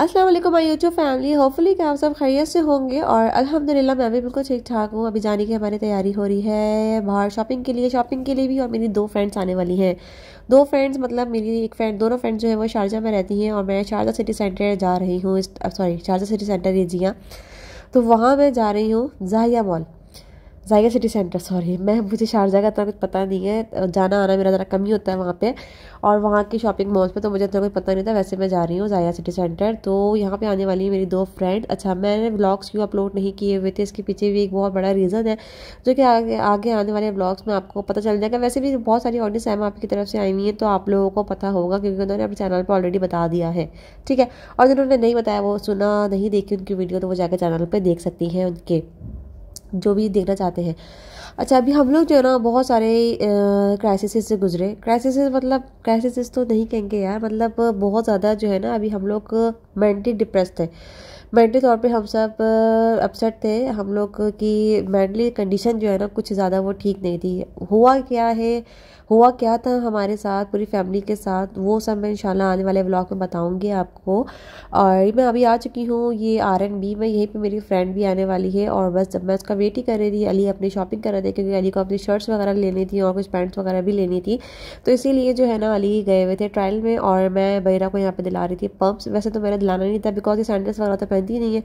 अस्सलाम वालेकुम my YouTube family hopefully कि आप सब खैरियत से होंगे और अल्हम्दुलिल्लाह मैं भी बिल्कुल ठीक ठाक हूँ अभी जाने की हमारी तैयारी हो रही है बाहर शॉपिंग के लिए शॉपिंग के लिए भी और मेरी दो फ्रेंड्स आने वाली हैं दो फ्रेंड्स मतलब मेरी एक फ्रेंड दोनों फ्रेंड्स जो है वो शारजा में रहती हैं और मैं शारजा सिटी सेंटर जा रही हूँ सॉरी शारजा सिटी सेंटर ये जिया तो वहाँ मैं जा रही हूँ जाहिया मॉल जायगा सिटी सेंटर सॉरी मैं मुझे शारजा का इतना कुछ पता नहीं है जाना आना मेरा ज़रा कम ही होता है वहाँ पे और वहाँ के शॉपिंग मॉल्स पे तो मुझे इतना कुछ पता नहीं था वैसे मैं जा रही हूँ जाया सिटी सेंटर तो यहाँ पे आने वाली है मेरी दो फ्रेंड अच्छा मैंने ब्लॉग्स क्यों अपलोड नहीं किए हुए थे इसके पीछे भी एक बहुत बड़ा रीज़न है जो कि आगे आगे आने वाले ब्लॉग्स में आपको पता चल जाएगा वैसे भी बहुत सारी ऑडियंस एम आपकी तरफ से आई हुई है तो आप लोगों को पता होगा क्योंकि उन्होंने अपने चैनल पर ऑलरेडी बता दिया है ठीक है और जिन्होंने नहीं बताया वो सुना नहीं देखी उनकी वीडियो तो वो जाकर चैनल पर देख सकती हैं उनके जो भी देखना चाहते हैं अच्छा अभी हम लोग जो है ना बहुत सारे क्राइसिस से गुजरे क्राइसिस मतलब क्राइसिस तो नहीं कहेंगे यार मतलब बहुत ज़्यादा जो है ना अभी हम लोग मेंटली डिप्रेस थे मेंटली तौर पे हम सब अपसेट थे हम लोग की मेंटली कंडीशन जो है ना कुछ ज़्यादा वो ठीक नहीं थी हुआ क्या है हुआ क्या था हमारे साथ पूरी फैमिली के साथ वो सब मैं इन आने वाले ब्लॉग में बताऊँगी आपको और मैं अभी आ चुकी हूँ ये आर एंड बी में यहीं पर मेरी फ्रेंड भी आने वाली है और बस जब मैं उसका वेट ही कर रही थी अली अपनी शॉपिंग कर रहे थे क्योंकि अली को अपनी शर्ट्स वगैरह लेनी थी और कुछ पैंट्स वगैरह भी लेनी थी तो इसीलिए जो है ना अली गए हुए थे ट्रायल में और मैं बहरा को यहाँ पर दिला रही थी पम्प्स वैसे तो मैंने दिलाना नहीं था बिकॉज ये सैंडल्स वगैरह तो पहनती ही नहीं है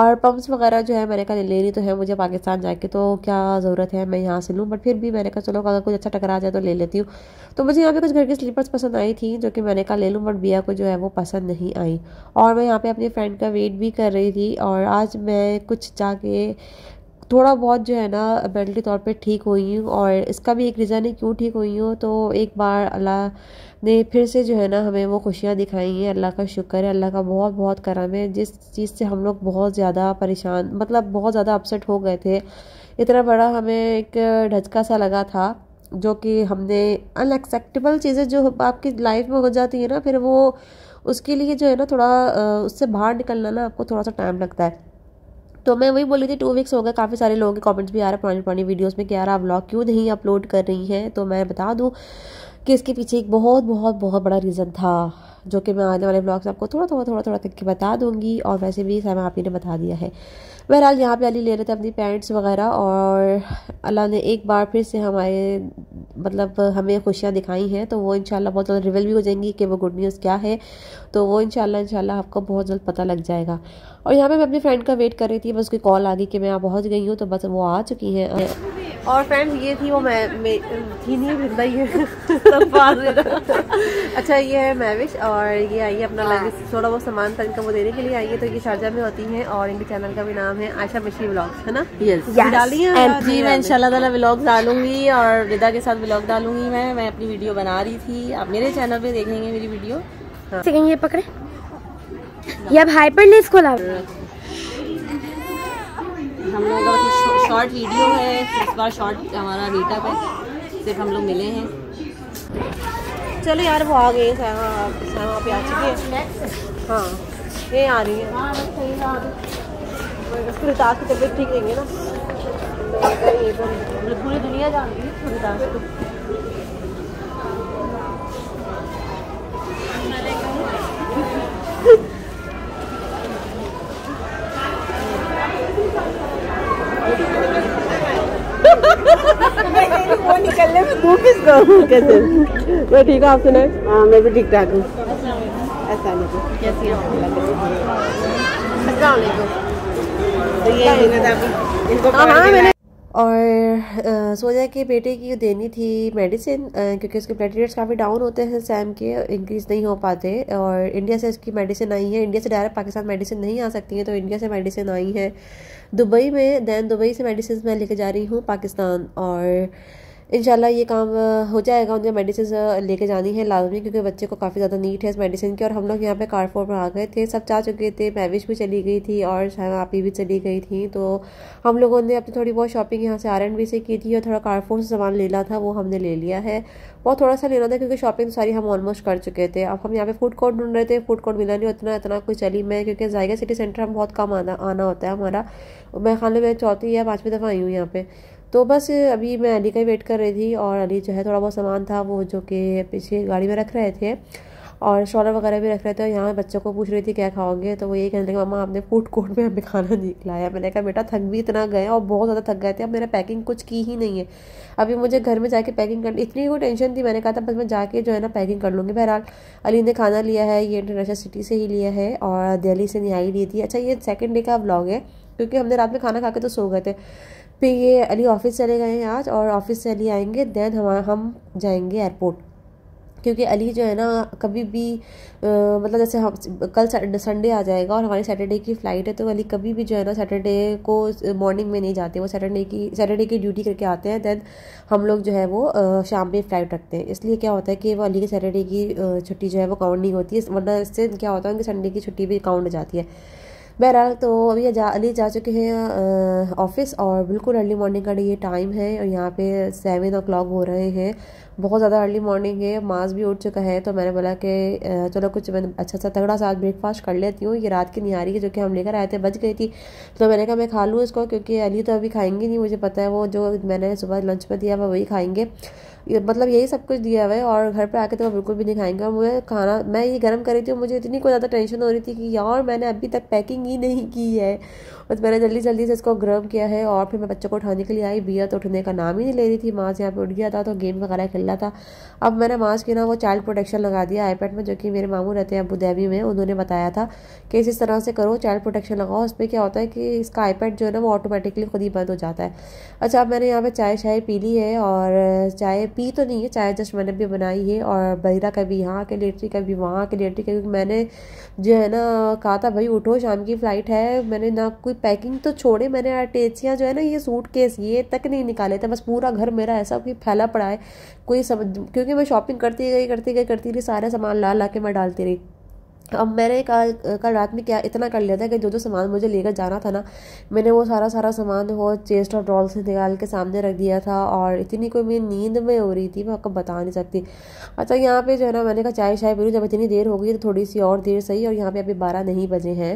और पम्प्स वगैरह जो है मैंने कहा लेनी तो है मुझे पाकिस्तान जाके तो क्या ज़रूरत है मैं यहाँ से लूँ बट फिर भी मैंने कहा चलो अगर कुछ अच्छा टकरा जाए तो ले लेती हूँ तो मुझे यहाँ पे कुछ घर की स्लीपर्स पसंद आई थी जो कि मैंने कहा ले लूँ बट बिया को जो है वो पसंद नहीं आई और मैं यहाँ पे अपने फ्रेंड का वेट भी कर रही थी और आज मैं कुछ जाके थोड़ा बहुत जो है ना मेंटली तौर पे ठीक हुई हूँ और इसका भी एक रीज़न है क्यों ठीक हुई हूँ तो एक बार अल्लाह ने फिर से जो है ना हमें वो खुशियाँ दिखाई हैं अल्लाह का शुक्र है अल्लाह का बहुत बहुत करम है जिस चीज़ से हम लोग बहुत ज़्यादा परेशान मतलब बहुत ज़्यादा अपसेट हो गए थे इतना बड़ा हमें एक ढचका सा लगा था जो कि हमने अनएक्सेप्टेबल चीज़ें जो आपकी लाइफ में हो जाती है ना फिर वो उसके लिए जो है ना थोड़ा उससे बाहर निकलना ना आपको थोड़ा सा टाइम लगता है तो मैं वही बोली थी टू वीक्स हो गए काफ़ी सारे लोगों के कमेंट्स भी आ रहे हैं पुरानी पुरानी वीडियोस में कि यार आप ब्लॉग क्यों नहीं अपलोड कर रही हैं तो मैं बता दूं कि इसके पीछे एक बहुत बहुत बहुत बड़ा रीज़न था जो कि मैं आने वाले ब्लॉग्स आपको थोड़ा थोड़ा थोड़ा थोड़ा करके बता दूंगी और वैसे भी आप ही ने बता दिया है बहरहाल यहाँ पे अली ले रहे थे अपनी पैंट्स वगैरह और अल्लाह ने एक बार फिर से हमारे मतलब हमें खुशियाँ दिखाई हैं तो वो इनशाला बहुत जल्द रिवील भी हो जाएंगी कि वो गुड न्यूज़ क्या है तो वो इनशाला इनशाला आपको बहुत जल्द पता लग जाएगा और यहाँ पे मैं अपनी फ्रेंड का वेट कर रही थी बस उसकी कॉल आ गई कि मैं यहाँ पहुँच गई हूँ तो बस वो आ चुकी हैं और फ्रेंड्स ये थी वो मैं मे, थी नहीं भिंदा ये अच्छा ये है मैविश और ये आई है अपना लगेज हाँ। थोड़ा बहुत सामान तक वो देने के लिए आई है तो ये शारजा में होती है और इनके चैनल का भी नाम है आशा बशी ब्लॉग्स है ना yes. yes. डाली है जी मैं इनशाला तला ब्लॉग डालूंगी और रिदा के साथ ब्लॉग डालूंगी मैं मैं अपनी वीडियो बना रही थी आप मेरे चैनल पर देखेंगे मेरी वीडियो ये हाँ। पकड़े ये अब हाइपरलेस खोला हम लोग शॉर्ट वीडियो है इस बार शॉर्ट हमारा रीटा का सिर्फ हम लोग मिले हैं चलो यार वो आ गए हाँ ये आ रही है गुरदास तो की तबीयत ठीक रहेंगे ना तो, तो पूरी दुनिया जानती है गुरदास को वो निकलने में किस कैसे मैं ठीक हूँ आप सुनाए हाँ मैं भी ठीक ठाक हूँ तो हाँ, हाँ, और सोचा कि बेटे की देनी थी मेडिसिन क्योंकि उसके प्लेटलेट्स काफ़ी डाउन होते हैं सैम के इंक्रीज़ नहीं हो पाते और इंडिया से इसकी मेडिसिन आई है इंडिया से डायरेक्ट पाकिस्तान मेडिसिन नहीं आ सकती है तो इंडिया से मेडिसिन आई है दुबई में दैन दुबई से मेडिसिन मैं लेके जा रही हूँ पाकिस्तान और इन ये काम हो जाएगा उन्हें मेडिसिन लेके जानी है लाजमी क्योंकि बच्चे को काफ़ी ज़्यादा नीट है इस मेडिसिन की और हम लोग यहाँ पे कारपोर पर आ गए थे सब जा चुके थे मैविश भी चली गई थी और शायद आपी भी चली गई थी तो हम लोगों ने अपनी थोड़ी बहुत शॉपिंग यहाँ से आर एंड बी से की थी और थोड़ा कारपोर से सामान लेना था वो हमने ले लिया है बहुत थोड़ा सा लेना था क्योंकि शॉपिंग सारी हम ऑलमोस्ट कर चुके थे अब हम यहाँ पे फूड कोर्ट ढूंढ रहे थे फूड कोर्ट मिला नहीं उतना इतना कोई चली मैं क्योंकि जायगा सिटी सेंटर हम बहुत कम आना आना होता है हमारा मैं खाली में चौथी या पाँचवीं दफ़ा आई हूँ यहाँ पे तो बस अभी मैं अली का ही वेट कर रही थी और अली जो है थोड़ा बहुत सामान था वो जो कि पीछे गाड़ी में रख रहे थे और शॉलर वगैरह भी रख रहे थे और यहाँ बच्चों को पूछ रही थी क्या खाओगे तो वो यही कहने लगे मामा आपने फूड कोर्ट में हमें खाना नहीं खिलाया मैंने कहा बेटा थक भी इतना गए और बहुत ज़्यादा थक गए थे अब मेरा पैकिंग कुछ की ही नहीं है अभी मुझे घर में जाके पैकिंग करनी इतनी कोई टेंशन थी मैंने कहा था बस मैं जाके जो है ना पैकिंग कर लूँगी बहरहाल अली ने खाना लिया है ये इंटरनेशनल सिटी से ही लिया है और दिल्ली से नहाई ली थी अच्छा ये सेकेंड डे का ब्लॉग है क्योंकि हमने रात में खाना खा के तो सो गए थे फिर ये अली ऑफिस चले गए हैं आज और ऑफिस से अली आएंगे देन हम हम जाएंगे एयरपोर्ट क्योंकि अली जो है ना कभी भी आ, मतलब जैसे हम कल संडे आ जाएगा और हमारी सैटरडे की फ़्लाइट है तो अली कभी भी जो है ना सैटरडे को मॉर्निंग में नहीं जाते वो सैटरडे की सैटरडे की ड्यूटी करके आते हैं दैन हम लोग जो है वो आ, शाम में फ़्लाइट रखते हैं इसलिए क्या होता है कि वो अली की सैटरडे की छुट्टी जो है वो काउंट नहीं होती है वरना इससे क्या होता है उनकी संडे की छुट्टी भी काउंट हो जाती है बहरहाल तो अभी जा, अली जा चुके हैं ऑफिस और बिल्कुल अर्ली मॉर्निंग का ये टाइम है और यहाँ पे सेवन ओ हो रहे हैं बहुत ज़्यादा अर्ली मॉर्निंग है मास भी उठ चुका है तो मैंने बोला कि चलो कुछ मैंने अच्छा सा तगड़ा सा ब्रेकफास्ट कर लेती हूँ ये रात की निहारी है जो कि हम लेकर आए थे बच गई थी तो मैंने कहा मैं खा लूँ इसको क्योंकि अली तो अभी खाएंगे नहीं मुझे पता है वो जो मैंने सुबह लंच में दिया वह वही खाएंगे मतलब यही सब कुछ दिया हुआ है और घर पर आके तो मैं बिल्कुल भी नहीं खाएंगे और मुझे खाना मैं ये गर्म कर रही थी मुझे इतनी कोई ज़्यादा टेंशन हो रही थी कि यार मैंने अभी तक पैकिंग ही नहीं की है बस तो मैंने जल्दी जल्दी से इसको गर्म किया है और फिर मैं बच्चों को उठाने के लिए आई बिया तो उठने का नाम ही नहीं ले रही थी माँ से यहाँ पर उठ गया था तो गेम वगैरह खेल मिला था अब मैंने मास्क की ना वो चाइल्ड प्रोटेक्शन लगा दिया आईपैड में जो कि मेरे मामू रहते हैं अबूधाबी में उन्होंने बताया था कि इस तरह से करो चाइल्ड प्रोटेक्शन लगाओ उस पर क्या होता है कि इसका आईपैड जो है ना वो ऑटोमेटिकली खुद ही बंद हो जाता है अच्छा अब मैंने यहाँ पर चाय शाय पी ली है और चाय पी तो नहीं है चाय जस्ट मैंने भी बनाई है और बहिरा का भी यहाँ के लेट्री का भी वहाँ के लेट्री का क्योंकि मैंने जो है ना कहा था भाई उठो शाम की फ़्लाइट है मैंने ना कोई पैकिंग तो छोड़े मैंने टेचियाँ जो है ना ये सूट केस ये तक नहीं निकाले थे बस पूरा घर मेरा ऐसा कि फैला पड़ा है कोई समझ क्योंकि मैं शॉपिंग करती गई करती गई करती रही सारा सामान ला ला के मैं डालती रही अब मैंने कल कल रात में क्या इतना कर लिया था कि जो जो सामान मुझे लेकर जाना था ना मैंने वो सारा सारा सामान वो चेस्ट और ड्रॉल से निकाल के सामने रख दिया था और इतनी कोई मेरी नींद में हो रही थी मैं आपको बता नहीं सकती अच्छा यहाँ पे जो है ना मैंने कहा चाय शाय पी जब इतनी देर हो गई तो थोड़ी सी और देर सही और यहाँ पे अभी बारह नहीं बजे हैं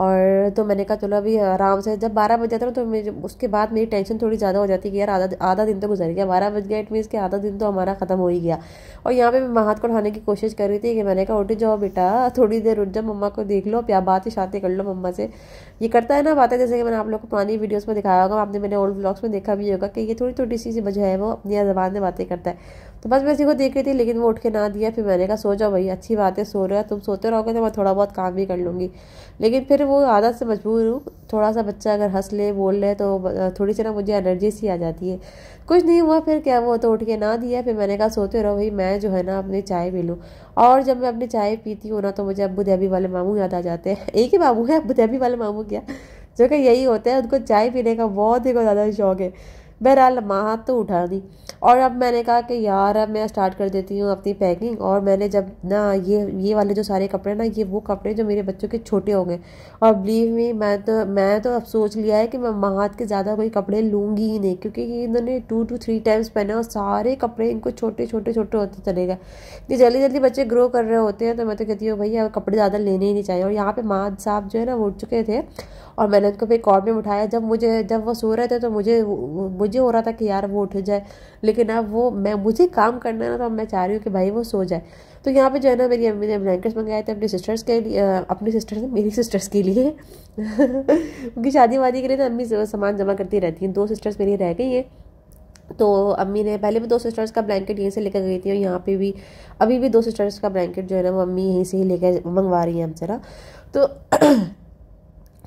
और तो मैंने कहा चलो अभी आराम से जब बारह बज जाता ना तो उसके बाद मेरी टेंशन थोड़ी ज़्यादा हो जाती है कि यार आधा आधा दिन तो गुजर गया बारह बज गया इट मीनस कि आधा दिन तो हमारा ख़त्म हो ही गया और यहाँ पे मैं हाथ को उठाने की कोशिश कर रही थी कि मैंने कहा उठ जाओ बेटा थोड़ी देर उठ जाओ मम्मा को देख लो प्या बात ही शादी कर लो मम्मा से ये करता है ना बातें जैसे कि मैंने आप लोग को पुरानी वीडियोज़ में दिखाया होगा आपने मैंने ओल्ड ब्लॉग्स में देखा भी होगा कि ये थोड़ी थोड़ी सी वजह है वो अपनी जबान में बातें करता है तो बस मैं इसी को देख रही थी लेकिन वो उठ के ना दिया फिर मैंने कहा सो जाओ भाई अच्छी बात है सो रहे हो तुम सोते रहोगे तो मैं थोड़ा बहुत काम भी कर लूँगी लेकिन फिर वो आदत से मजबूर हूँ थोड़ा सा बच्चा अगर हंस ले बोल ले तो थोड़ी सी ना मुझे एनर्जी सी आ जाती है कुछ नहीं हुआ फिर क्या वो तो उठ के ना दिया फिर मैंने कहा सोते रहो भाई मैं जो है ना अपनी चाय पी लूँ और जब मैं अपनी चाय पीती हूँ ना तो मुझे अबू धैबी वाले मामू याद आ जाते हैं एक ही मामू है अबू धैबी वाले मामू क्या जो कि यही होते हैं उनको चाय पीने का बहुत ही ज़्यादा शौक है बहरहाल हाथ तो उठा दी और अब मैंने कहा कि यार अब मैं स्टार्ट कर देती हूँ अपनी पैकिंग और मैंने जब ना ये ये वाले जो सारे कपड़े ना ये वो कपड़े जो मेरे बच्चों के छोटे हो गए और बिलीव मी मैं तो मैं तो अब सोच लिया है कि मैं माँ के ज़्यादा कोई कपड़े लूँगी ही नहीं क्योंकि इन्होंने टू टू थ्री टाइम्स पहने और सारे कपड़े इनको छोटे छोटे छोटे होते चले गए ये जल्दी जल्दी बच्चे ग्रो कर रहे होते हैं तो मैं तो कहती हूँ भैया कपड़े ज़्यादा लेने ही नहीं चाहिए और यहाँ पर माँ साहब जो है ना उठ चुके थे और मैंने उनको फिर कॉर्ड में उठाया जब मुझे जब वो सो रहे थे तो मुझे मुझे मुझे हो रहा था कि यार वो उठ जाए लेकिन अब वो मैं मुझे काम करना है ना तो मैं चाह रही हूँ कि भाई वो सो जाए तो यहाँ पे जो है ना मेरी अम्मी ने ब्लैंकेट्स मंगाए थे अपने सिस्टर्स के लिए अपने सिस्टर्स मेरी सिस्टर्स के लिए उनकी शादी वादी के लिए तो अम्मी सामान जमा करती रहती हैं दो सिस्टर्स मेरी रह गई हैं तो अम्मी ने पहले भी दो सिस्टर्स का ब्लैंकेट यहीं से लेकर गई थी और यहाँ पे भी अभी भी दो सिस्टर्स का ब्लैंकेट जो है ना वो अम्मी यहीं से ही लेकर मंगवा रही हैं हम जरा तो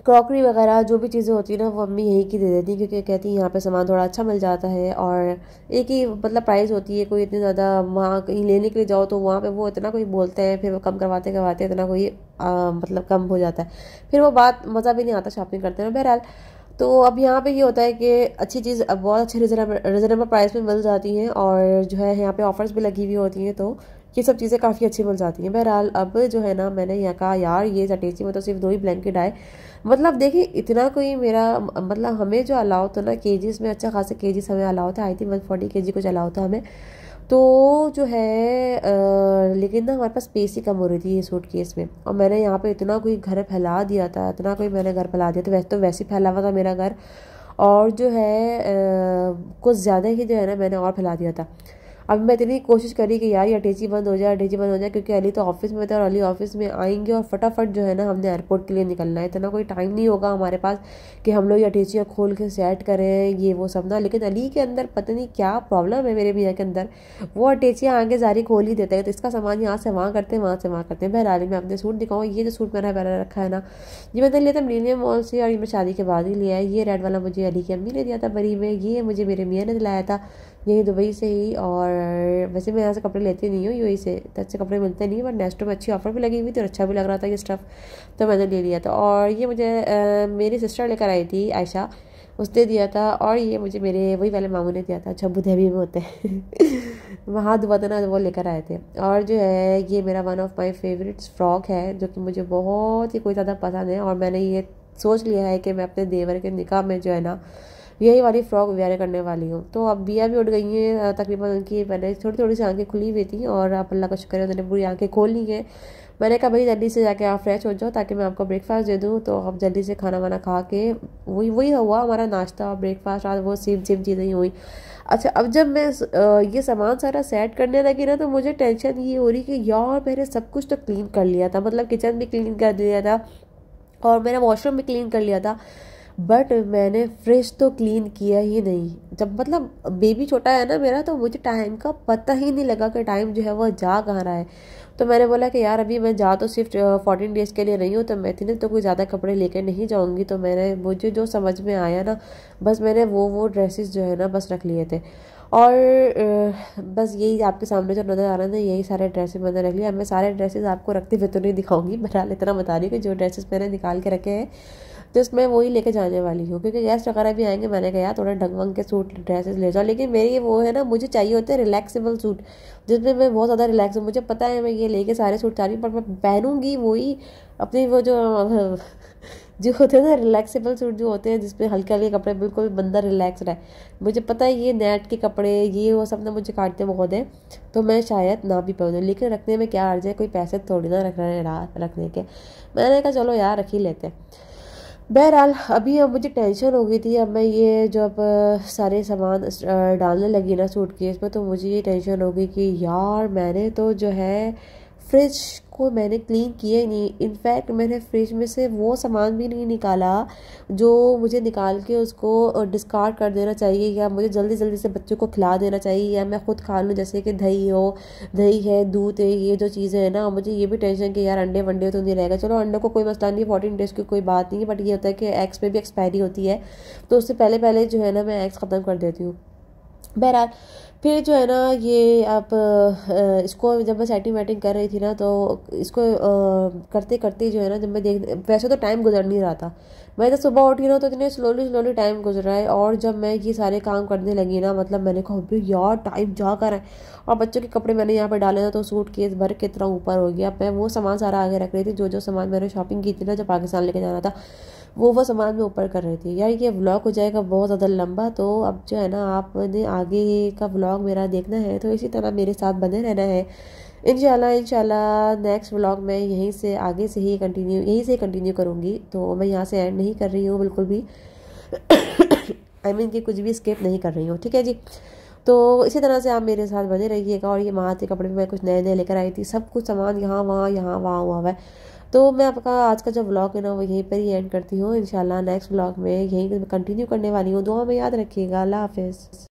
क्रॉकरी वगैरह जो भी चीज़ें होती है ना वो मम्मी यहीं की दे देती है क्योंकि कहती है यहाँ पे सामान थोड़ा अच्छा मिल जाता है और एक ही मतलब प्राइस होती है कोई इतनी ज़्यादा वहाँ कहीं लेने के लिए जाओ तो वहाँ पे वो इतना कोई बोलते हैं फिर वो कम करवाते करवाते इतना कोई आ, मतलब कम हो जाता है फिर वो बात मज़ा भी नहीं आता शॉपिंग करते हैं बहरहाल तो अब यहाँ पे ये यह होता है कि अच्छी चीज़ बहुत अच्छे रिजनेबल प्राइस में मिल जाती हैं और जो है यहाँ पे ऑफर्स भी लगी हुई होती हैं तो ये सब चीज़ें काफ़ी अच्छी मिल जाती हैं बहरहाल अब जो है ना मैंने यहाँ कहा यार ये अटैची में तो सिर्फ दो ही ब्लैंकेट आए मतलब देखिए इतना कोई मेरा मतलब हमें जो अलाउ था ना के में अच्छा खासा के हमें अलाउ था आई थी वन फोर्टी के कुछ अलाउ था हमें तो जो है आ, लेकिन ना हमारे पास स्पेस ही कम हो रही थी ये सूट केस में और मैंने यहाँ पे इतना कोई घर फैला दिया था इतना कोई मैंने घर फैला दिया था वैसे तो वैसे ही फैला हुआ था मेरा घर और जो है आ, कुछ ज़्यादा ही जो है ना मैंने और फैला दिया था अब मैं इतनी कोशिश करी कि यार ये अटैची बंद हो जाए अटैची बंद हो जाए क्योंकि अली तो ऑफिस में था और अली ऑफिस में आएंगे और फटाफट जो है ना हमने एयरपोर्ट के लिए निकलना है इतना कोई टाइम नहीं होगा हमारे पास कि हम लोग ये अटैचियाँ खोल के सेट करें ये वो सब ना लेकिन अली के अंदर पता नहीं क्या प्रॉब्लम है मेरे भैया के अंदर वो अटैचियाँ आगे जारी खोल ही देता है तो इसका सामान यहाँ से वहाँ करते हैं वहाँ से वहाँ करते हैं बहरहाल मैं अपने सूट दिखाऊँ ये जो सूट मैंने पहना रखा है ना ये मैंने लिया था मिलियम मॉल से और ये मैं शादी के बाद ही लिया है ये रेड वाला मुझे अली की अम्मी ने दिया था बरी में ये मुझे मेरे मियाँ ने दिलाया था यही दुबई से ही और वैसे मैं यहाँ से कपड़े लेती नहीं हूँ यू से तो अच्छे कपड़े मिलते नहीं बट नेस्टो में अच्छी ऑफर भी लगी हुई थी और अच्छा भी लग रहा था ये स्टफ़ तो मैंने ले लिया था और ये मुझे आ, मेरी सिस्टर लेकर आई थी आयशा उसने दिया था और ये मुझे मेरे वही वाले मामू ने दिया था अच्छा अबूधाबी में होते हैं वहाँ दुआ था ना वो लेकर आए थे और जो है ये मेरा one of my favourites frock है जो कि मुझे बहुत ही कोई ज़्यादा पसंद है और मैंने ये सोच लिया है कि मैं अपने देवर के निकाह में जो है ना यही वाली फ्रॉक वेयर करने वाली हूँ तो अब बिया भी उठ गई हैं तकरीबन उनकी मैंने थोड़ी थोड़ी सी आंखें खुली हुई थी और आप अल्लाह का शुक्र है उन्होंने पूरी आंखें खोल ली हैं मैंने कहा भाई जल्दी से जाके आप फ्रेश हो जाओ ताकि मैं आपको ब्रेकफास्ट दे दूँ तो आप जल्दी से खाना वाना खा के वही वही हुआ हमारा नाश्ता और ब्रेकफास्ट आज वो सेम सेम चीज़ें ही हुई अच्छा अब जब मैं ये सामान सारा सेट करने लगी ना तो मुझे टेंशन ये हो रही कि यार मैंने सब कुछ तो क्लीन कर लिया था मतलब किचन भी क्लीन कर लिया था और मैंने वॉशरूम भी क्लीन कर लिया था बट मैंने फ्रिज तो क्लीन किया ही नहीं जब मतलब बेबी छोटा है ना मेरा तो मुझे टाइम का पता ही नहीं लगा कि टाइम जो है वो जा कहाँ रहा है तो मैंने बोला कि यार अभी मैं जा तो सिर्फ फोर्टीन डेज़ के लिए रही हूँ तो मैं इतने तो कोई ज़्यादा कपड़े लेकर नहीं जाऊँगी तो मैंने मुझे जो समझ में आया ना बस मैंने वो वो ड्रेसेस जो है ना बस रख लिए थे और बस यही आपके सामने जो नज़र आ रहा है ना यही सारे ड्रेसेस मैंने रख लिया मैं सारे ड्रेसेस आपको रखते हुए तो नहीं दिखाऊंगी बहरहाल इतना बता रही हूँ कि जो ड्रेसेस मैंने निकाल के रखे हैं तो इसमें वही लेके जाने वाली हूँ क्योंकि गेस्ट वगैरह भी आएंगे मैंने कहा यार थोड़ा ढंग वंग के सूट ड्रेसेस ले जाओ लेकिन मेरी वो है ना मुझे चाहिए होते हैं रिलैक्सेबल सूट जिसमें मैं बहुत ज़्यादा रिलैक्स हूँ मुझे पता है मैं ये लेके सारे सूट चाह रही हूँ पर मैं पहनूंगी वही अपने वो जो जो होते हैं ना रिलैक्सेबल सूट जो होते हैं जिसमें हल्के हल्के कपड़े बिल्कुल बंदा रिलैक्स रहे मुझे पता है ये नेट के कपड़े ये वो सब ना मुझे काटते बहुत है तो मैं शायद ना भी पहनूँ लेकिन रखने में क्या अर्ज है कोई पैसे थोड़ी ना रख रहे हैं रखने के मैंने कहा चलो यार रख ही लेते हैं बहरहाल अभी अब मुझे टेंशन हो गई थी अब मैं ये जब सारे सामान डालने लगी ना सूटकेस में तो मुझे ये टेंशन हो गई कि यार मैंने तो जो है फ्रिज को मैंने क्लीन किया ही नहीं इनफैक्ट मैंने फ्रिज में से वो सामान भी नहीं निकाला जो मुझे निकाल के उसको डिस्कार्ड कर देना चाहिए या मुझे जल्दी जल्दी से बच्चों को खिला देना चाहिए या मैं खुद खा लूँ जैसे कि दही हो दही है दूध है ये जो चीज़ें हैं ना मुझे ये भी टेंशन कि यार अंडे वंडे तो नहीं रहेगा चलो अंडों को कोई मसला नहीं फोर्टीन डेज की कोई बात नहीं है बट ये होता है कि एग्स पर भी एक्सपायरी होती है तो उससे पहले पहले जो है ना मैं एग्स ख़त्म कर देती हूँ बहरहाल फिर जो है ना ये आप इसको जब मैं सेटिंग वेटिंग कर रही थी ना तो इसको करते करते जो है ना जब मैं देख वैसे तो टाइम गुजर नहीं रहा था मैं जब सुबह उठी ना तो इतने स्लोली स्लोली टाइम गुजरा है और जब मैं ये सारे काम करने लगी ना मतलब मैंने कहा भी यार टाइम जा कर है और बच्चों के कपड़े मैंने यहाँ पर डाले ना तो सूट केस भर के इतना ऊपर हो गया मैं वो सामान सारा आगे रख रही थी जो जो सामान मैंने शॉपिंग की थी ना जब पाकिस्तान लेके जाना था वो वो सामान में ऊपर कर रही थी यार ये व्लॉग हो जाएगा बहुत ज़्यादा लंबा तो अब जो है ना आपने आगे का व्लॉग मेरा देखना है तो इसी तरह मेरे साथ बने रहना है इन इंशाल्लाह नेक्स्ट व्लॉग मैं यहीं से आगे से ही कंटिन्यू यहीं से कंटिन्यू करूँगी तो मैं यहाँ से एंड नहीं कर रही हूँ बिल्कुल भी आई मीन कि कुछ भी स्किप नहीं कर रही हूँ ठीक है जी तो इसी तरह से आप मेरे साथ बने रहिएगा और ये महाते कपड़े में मैं कुछ नए नए लेकर आई थी सब कुछ सामान यहाँ वहाँ यहाँ वहाँ हुआ हुआ है तो मैं आपका आज का जो ब्लॉग है ना वो यहीं पर ही एंड करती हूँ इन नेक्स्ट ब्लॉग में यहीं कंटिन्यू करने वाली हूँ दुआ में याद रखिएगा अल्लाह हाफिज़